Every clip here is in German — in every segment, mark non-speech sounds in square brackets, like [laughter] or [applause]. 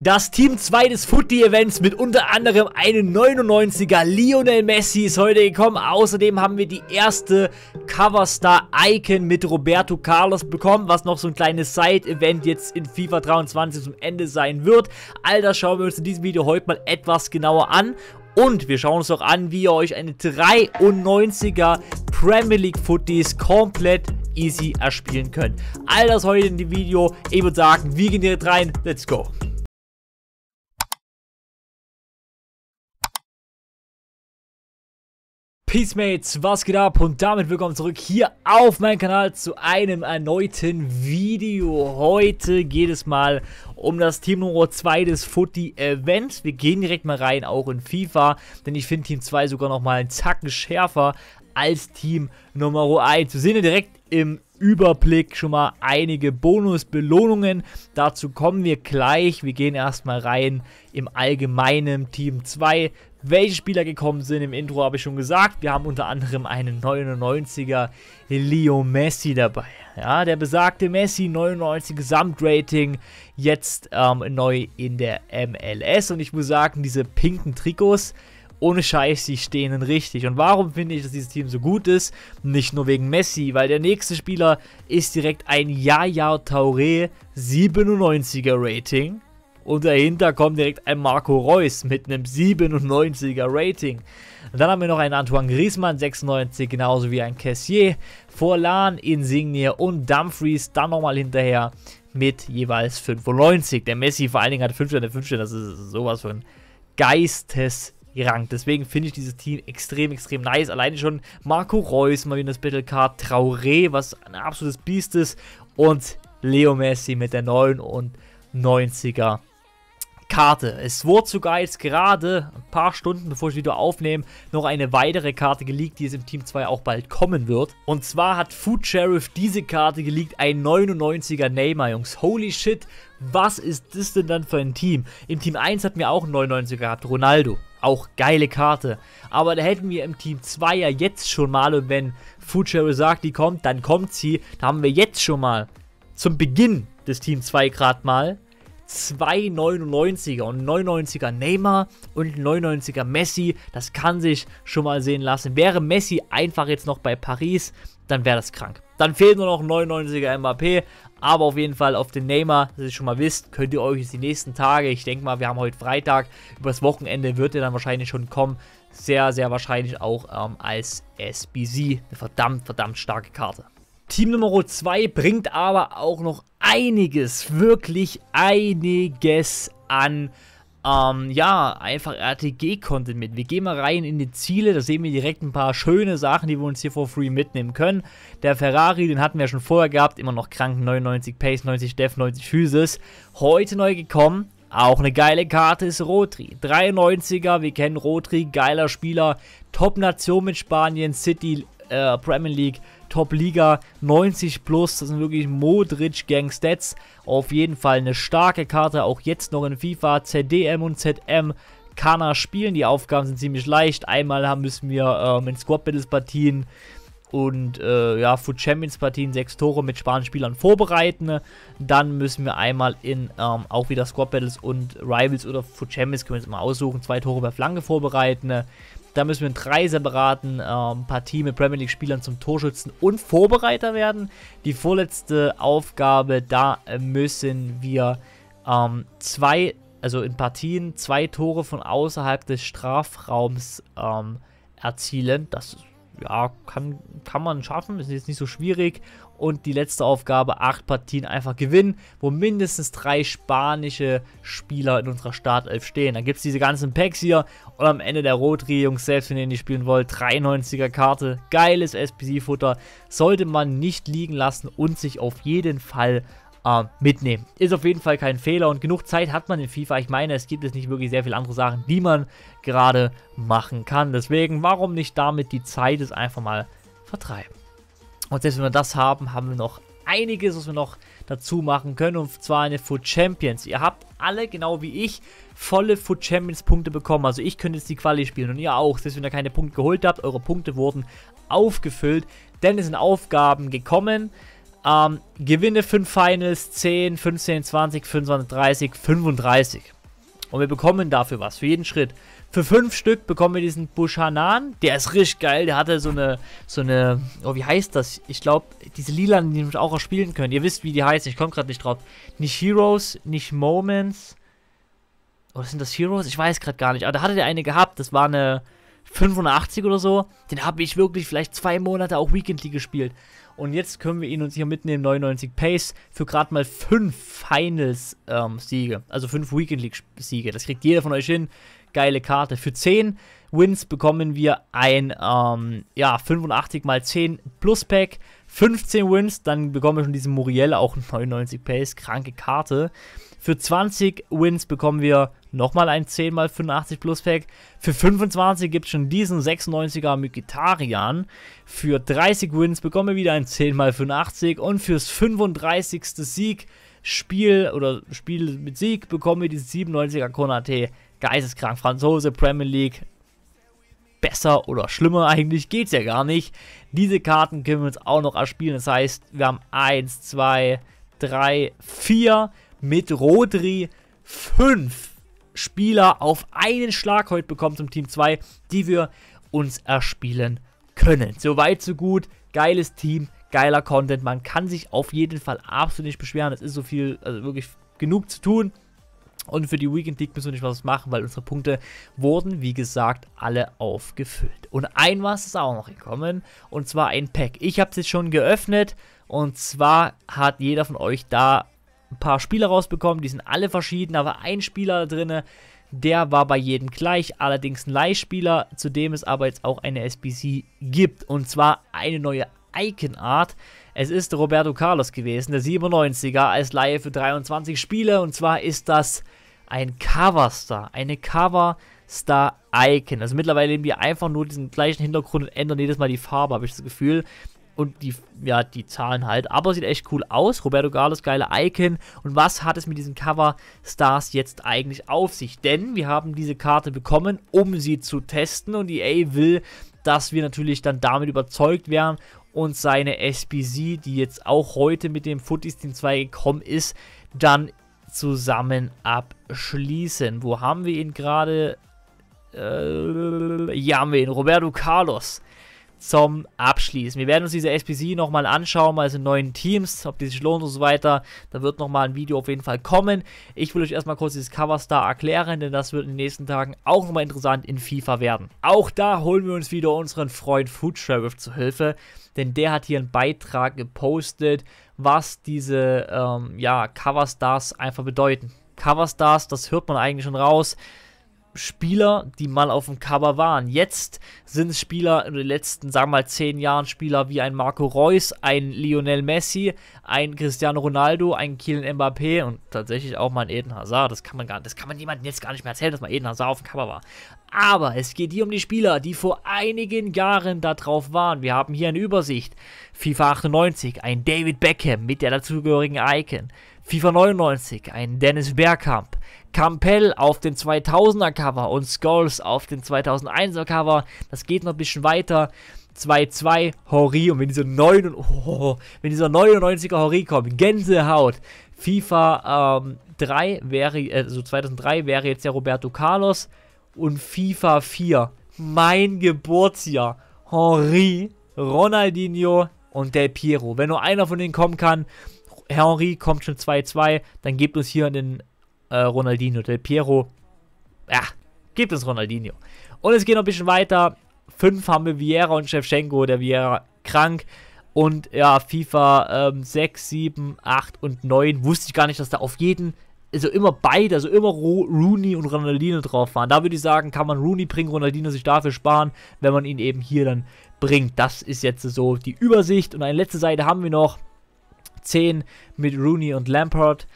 Das Team 2 des Footy-Events mit unter anderem einem 99er Lionel Messi ist heute gekommen. Außerdem haben wir die erste Coverstar-Icon mit Roberto Carlos bekommen, was noch so ein kleines Side-Event jetzt in FIFA 23 zum Ende sein wird. All das schauen wir uns in diesem Video heute mal etwas genauer an. Und wir schauen uns auch an, wie ihr euch eine 93er Premier League Footies komplett easy erspielen könnt. All das heute in dem Video. Ich würde sagen, wir gehen direkt rein. Let's go. Peace Mates, was geht ab und damit willkommen zurück hier auf meinem Kanal zu einem erneuten Video. Heute geht es mal um das Team Nummer 2 des Footy Events. Wir gehen direkt mal rein, auch in FIFA, denn ich finde Team 2 sogar nochmal einen Zacken schärfer als Team Nummer 1. Wir sehen hier direkt im Überblick schon mal einige Bonusbelohnungen. Dazu kommen wir gleich. Wir gehen erstmal rein im allgemeinen Team 2. Welche Spieler gekommen sind im Intro, habe ich schon gesagt. Wir haben unter anderem einen 99er Leo Messi dabei. Ja, der besagte Messi, 99 Gesamtrating, jetzt ähm, neu in der MLS. Und ich muss sagen, diese pinken Trikots, ohne Scheiß, die stehen richtig. Und warum finde ich, dass dieses Team so gut ist? Nicht nur wegen Messi, weil der nächste Spieler ist direkt ein Yaya Taure, 97er Rating. Und dahinter kommt direkt ein Marco Reus mit einem 97er Rating. Und dann haben wir noch einen Antoine Griezmann, 96, genauso wie ein Cassier. Vor Lahn, Insignia und Dumfries dann nochmal hinterher mit jeweils 95. Der Messi vor allen Dingen hat 5 Sterne, 5 Sterne, das ist sowas von Geistes Rang. Deswegen finde ich dieses Team extrem, extrem nice. Alleine schon Marco Reus mal in das Battlecard, Traoré, was ein absolutes Biest ist und Leo Messi mit der 99 und 90er Karte. Es wurde sogar jetzt gerade ein paar Stunden, bevor ich wieder aufnehme, noch eine weitere Karte geleakt, die es im Team 2 auch bald kommen wird. Und zwar hat Food Sheriff diese Karte geleakt, ein 99er Neymar, Jungs. Holy shit, was ist das denn dann für ein Team? Im Team 1 hatten wir auch einen 99er gehabt, Ronaldo. Auch geile Karte. Aber da hätten wir im Team 2 ja jetzt schon mal, und wenn Food Sheriff sagt, die kommt, dann kommt sie. Da haben wir jetzt schon mal zum Beginn des Team 2 gerade mal zwei 99er und 99er Neymar und 99er Messi. Das kann sich schon mal sehen lassen. Wäre Messi einfach jetzt noch bei Paris, dann wäre das krank. Dann fehlt nur noch 99er Mbappé. Aber auf jeden Fall auf den Neymar, dass ihr schon mal wisst, könnt ihr euch jetzt die nächsten Tage, ich denke mal, wir haben heute Freitag, übers Wochenende wird er dann wahrscheinlich schon kommen. Sehr, sehr wahrscheinlich auch ähm, als SBC. Eine verdammt, verdammt starke Karte. Team Nummer 2 bringt aber auch noch einiges, wirklich einiges an ähm, ja, einfach RTG-Content mit. Wir gehen mal rein in die Ziele, da sehen wir direkt ein paar schöne Sachen, die wir uns hier for free mitnehmen können. Der Ferrari, den hatten wir schon vorher gehabt, immer noch krank, 99 Pace, 90 Def, 90 Physis. Heute neu gekommen, auch eine geile Karte ist Rotri. 93er, wir kennen Rotri, geiler Spieler. Top-Nation mit Spanien, City, äh, Premier League, Top-Liga, 90 plus, das sind wirklich Modric-Gang-Stats. Auf jeden Fall eine starke Karte, auch jetzt noch in FIFA, ZDM und ZM kann er spielen, die Aufgaben sind ziemlich leicht. Einmal haben müssen wir ähm, in Squad-Battles-Partien und äh, ja, Food Champions-Partien sechs Tore mit spanischen Spielern vorbereiten. Ne? Dann müssen wir einmal in ähm, auch wieder Squad Battles und Rivals oder Food Champions können wir uns mal aussuchen, zwei Tore per Flanke vorbereiten. Ne? Dann müssen wir in drei separaten ähm, Partien mit Premier League-Spielern zum Torschützen und Vorbereiter werden. Die vorletzte Aufgabe, da äh, müssen wir ähm, zwei, also in Partien zwei Tore von außerhalb des Strafraums ähm, erzielen. Das ist ja, kann, kann man schaffen, ist jetzt nicht so schwierig. Und die letzte Aufgabe, acht Partien einfach gewinnen, wo mindestens drei spanische Spieler in unserer Startelf stehen. Dann gibt es diese ganzen Packs hier und am Ende der Rotri, Jungs, selbst wenn ihr nicht spielen wollt, 93er Karte, geiles SPC-Futter, sollte man nicht liegen lassen und sich auf jeden Fall äh, mitnehmen. Ist auf jeden Fall kein Fehler und genug Zeit hat man in FIFA. Ich meine, es gibt jetzt nicht wirklich sehr viele andere Sachen, die man gerade machen kann. Deswegen, warum nicht damit die Zeit ist einfach mal vertreiben. Und selbst wenn wir das haben, haben wir noch einiges, was wir noch dazu machen können. Und zwar eine Food Champions. Ihr habt alle, genau wie ich, volle Food Champions Punkte bekommen. Also ich könnte jetzt die Quali spielen und ihr auch. Selbst wenn ihr keine Punkte geholt habt, eure Punkte wurden aufgefüllt. Denn es sind Aufgaben gekommen, ähm, gewinne 5 Finals, 10, 15, 20, 25, 30, 35. Und wir bekommen dafür was, für jeden Schritt. Für 5 Stück bekommen wir diesen Bushanan. Der ist richtig geil. Der hatte so eine, so eine, oh, wie heißt das? Ich glaube, diese Lilan, die wir auch spielen können. Ihr wisst, wie die heißen. Ich komme gerade nicht drauf. Nicht Heroes, nicht Moments. Oder oh, sind das Heroes? Ich weiß gerade gar nicht. Aber da hatte der eine gehabt. Das war eine, 85 oder so, den habe ich wirklich vielleicht zwei Monate auch Weekendly gespielt. Und jetzt können wir ihn uns hier mitnehmen, 99 Pace, für gerade mal 5 Finals-Siege. Ähm, also 5 Weekend League-Siege. Das kriegt jeder von euch hin. Geile Karte. Für 10 Wins bekommen wir ein ähm, ja, 85 mal 10 Plus-Pack. 15 Wins, dann bekommen wir schon diesen Muriel auch 99 [laughs] Pace. Kranke Karte. Für 20 Wins bekommen wir Nochmal ein 10x85 Plus Pack. Für 25 gibt es schon diesen 96er Mykitarian. Für 30 Wins bekommen wir wieder ein 10x85. Und fürs 35. Sieg, Spiel oder Spiel mit Sieg, bekommen wir diesen 97er Konate. Geisteskrank, Franzose, Premier League. Besser oder schlimmer eigentlich geht es ja gar nicht. Diese Karten können wir uns auch noch erspielen. Das heißt, wir haben 1, 2, 3, 4 mit Rodri 5 Spieler auf einen Schlag heute bekommen zum Team 2, die wir uns erspielen können. So weit, so gut. Geiles Team, geiler Content. Man kann sich auf jeden Fall absolut nicht beschweren. Es ist so viel, also wirklich genug zu tun. Und für die Weekend League müssen wir nicht was machen, weil unsere Punkte wurden, wie gesagt, alle aufgefüllt. Und ein was ist auch noch gekommen, und zwar ein Pack. Ich habe es jetzt schon geöffnet, und zwar hat jeder von euch da ein paar Spieler rausbekommen, die sind alle verschieden, aber ein Spieler drinne, der war bei jedem gleich, allerdings ein Leihspieler, zu dem es aber jetzt auch eine SBC gibt und zwar eine neue Icon Art. Es ist Roberto Carlos gewesen, der 97er als Laie für 23 Spiele und zwar ist das ein Coverstar, eine Coverstar Icon. Also mittlerweile nehmen wir einfach nur diesen gleichen Hintergrund und ändern jedes Mal die Farbe, habe ich das Gefühl und die, ja, die Zahlen halt. Aber sieht echt cool aus. Roberto Carlos, geile Icon. Und was hat es mit diesen Cover Stars jetzt eigentlich auf sich? Denn wir haben diese Karte bekommen, um sie zu testen. Und EA will, dass wir natürlich dann damit überzeugt werden und seine SBC, die jetzt auch heute mit dem Footies Team 2 gekommen ist, dann zusammen abschließen. Wo haben wir ihn gerade? Äh, hier haben wir ihn. Roberto Carlos zum Abschließen. Wir werden uns diese SPC nochmal anschauen, also neuen Teams, ob die sich lohnt und so weiter. Da wird nochmal ein Video auf jeden Fall kommen. Ich will euch erstmal kurz dieses Coverstar erklären, denn das wird in den nächsten Tagen auch nochmal interessant in FIFA werden. Auch da holen wir uns wieder unseren Freund Food Sheriff zu Hilfe, denn der hat hier einen Beitrag gepostet, was diese ähm, ja, Coverstars einfach bedeuten. Coverstars, das hört man eigentlich schon raus Spieler, die mal auf dem Cover waren. Jetzt sind es Spieler in den letzten, sagen wir mal, zehn Jahren Spieler wie ein Marco Reus, ein Lionel Messi, ein Cristiano Ronaldo, ein Kylian Mbappé und tatsächlich auch mal ein Eden Hazard. Das kann man gar, das kann man jemandem jetzt gar nicht mehr erzählen, dass mal Eden Hazard auf dem Cover war. Aber es geht hier um die Spieler, die vor einigen Jahren da drauf waren. Wir haben hier eine Übersicht. FIFA 98, ein David Beckham mit der dazugehörigen Icon. FIFA 99, ein Dennis Bergkamp, Campbell auf dem 2000er Cover und Skulls auf dem 2001er Cover. Das geht noch ein bisschen weiter. 2-2 Horry und wenn dieser, 9, oh, [laughs] wenn dieser 99er Horry kommt, Gänsehaut. FIFA ähm, 3 wäre, also äh, 2003 wäre jetzt der Roberto Carlos und FIFA 4, mein Geburtsjahr, Henri, Ronaldinho und Del Piero. Wenn nur einer von denen kommen kann, Henry kommt schon 2-2, dann gibt es hier den äh, Ronaldinho. Del Piero, ja, gibt es Ronaldinho. Und es geht noch ein bisschen weiter. Fünf haben wir Vieira und Shevchenko, der Vieira krank. Und ja, FIFA ähm, 6, 7, 8 und 9 wusste ich gar nicht, dass da auf jeden, also immer beide, also immer Ro Rooney und Ronaldinho drauf waren. Da würde ich sagen, kann man Rooney bringen, Ronaldinho sich dafür sparen, wenn man ihn eben hier dann bringt. Das ist jetzt so die Übersicht. Und eine letzte Seite haben wir noch. 10 mit Rooney und Lampard,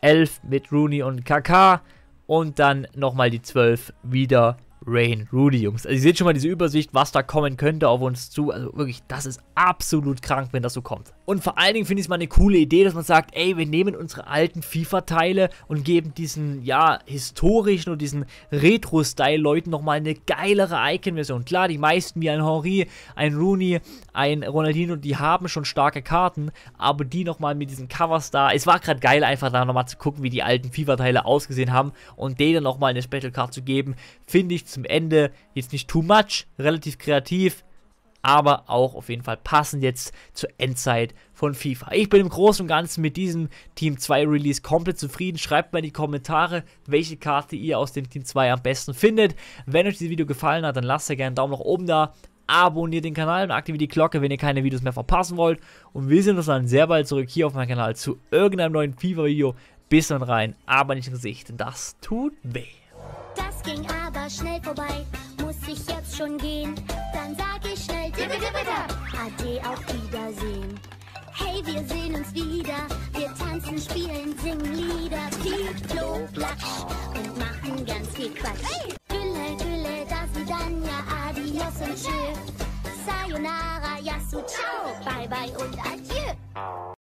11 mit Rooney und Kaka und dann nochmal die 12 wieder Rain, Rudy, Jungs. Also ihr seht schon mal diese Übersicht, was da kommen könnte auf uns zu. Also wirklich, das ist absolut krank, wenn das so kommt. Und vor allen Dingen finde ich es mal eine coole Idee, dass man sagt, ey, wir nehmen unsere alten FIFA-Teile und geben diesen, ja, historischen und diesen Retro-Style-Leuten nochmal eine geilere Icon-Version. Klar, die meisten wie ein Henri, ein Rooney, ein Ronaldinho, die haben schon starke Karten, aber die nochmal mit diesen Covers da. Es war gerade geil, einfach da nochmal zu gucken, wie die alten FIFA-Teile ausgesehen haben und denen nochmal eine Special-Card zu geben, finde ich zum Ende. Jetzt nicht too much, relativ kreativ, aber auch auf jeden Fall passend jetzt zur Endzeit von FIFA. Ich bin im Großen und Ganzen mit diesem Team 2 Release komplett zufrieden. Schreibt mal in die Kommentare, welche Karte ihr aus dem Team 2 am besten findet. Wenn euch dieses Video gefallen hat, dann lasst ja gerne einen Daumen nach oben da. Abonniert den Kanal und aktiviert die Glocke, wenn ihr keine Videos mehr verpassen wollt. Und wir sehen uns dann sehr bald zurück hier auf meinem Kanal zu irgendeinem neuen FIFA-Video. Bis dann rein, aber nicht im Gesicht, denn das tut weh. Das ging war schnell vorbei. Muss ich jetzt schon gehen? Dann sag ich schnell Dippe, Ade, auf Wiedersehen. Hey, wir sehen uns wieder. Wir tanzen, spielen, singen Lieder, Piep, Klo, Platsch und machen ganz viel Quatsch. Hey! Gülle, Gülle, dann ja, adios und tschö. Sayonara, Yasu, ciao, bye bye und adieu.